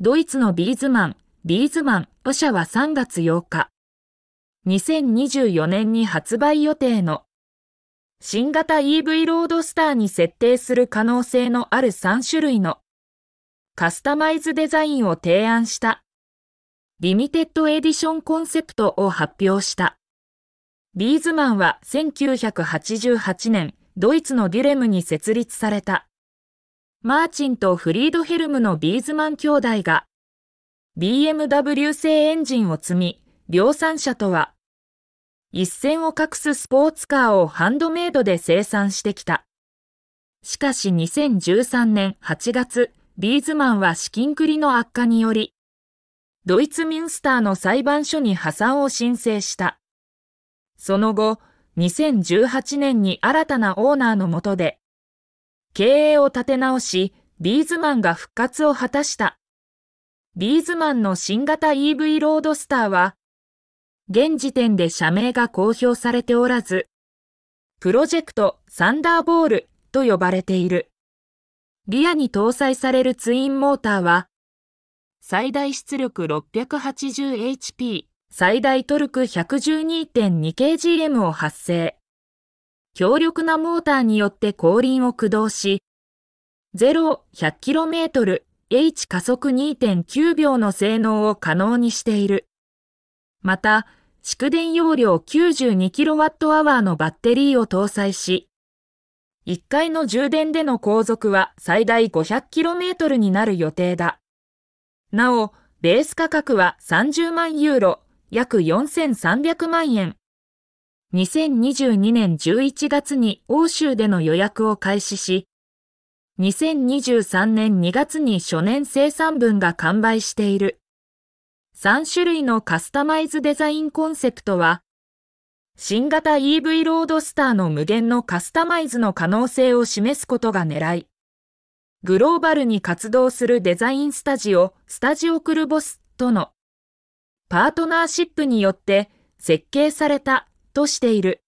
ドイツのビーズマン、ビーズマン、ロシャは3月8日、2024年に発売予定の新型 EV ロードスターに設定する可能性のある3種類のカスタマイズデザインを提案したリミテッドエディションコンセプトを発表した。ビーズマンは1988年ドイツのデュレムに設立された。マーチンとフリードヘルムのビーズマン兄弟が、BMW 製エンジンを積み、量産車とは、一線を画すスポーツカーをハンドメイドで生産してきた。しかし2013年8月、ビーズマンは資金繰りの悪化により、ドイツミュンスターの裁判所に破産を申請した。その後、2018年に新たなオーナーのもとで、経営を立て直し、ビーズマンが復活を果たした。ビーズマンの新型 EV ロードスターは、現時点で社名が公表されておらず、プロジェクトサンダーボールと呼ばれている。リアに搭載されるツインモーターは、最大出力 680HP、最大トルク 112.2kgm を発生。強力なモーターによって後輪を駆動し、0、100km、h 加速2.9秒の性能を可能にしている。また、蓄電容量 92kWh のバッテリーを搭載し、1回の充電での航続は最大 500km になる予定だ。なお、ベース価格は30万ユーロ、約4300万円。2022年11月に欧州での予約を開始し、2023年2月に初年生産分が完売している。3種類のカスタマイズデザインコンセプトは、新型 EV ロードスターの無限のカスタマイズの可能性を示すことが狙い。グローバルに活動するデザインスタジオ、スタジオクルボスとのパートナーシップによって設計されたとしている。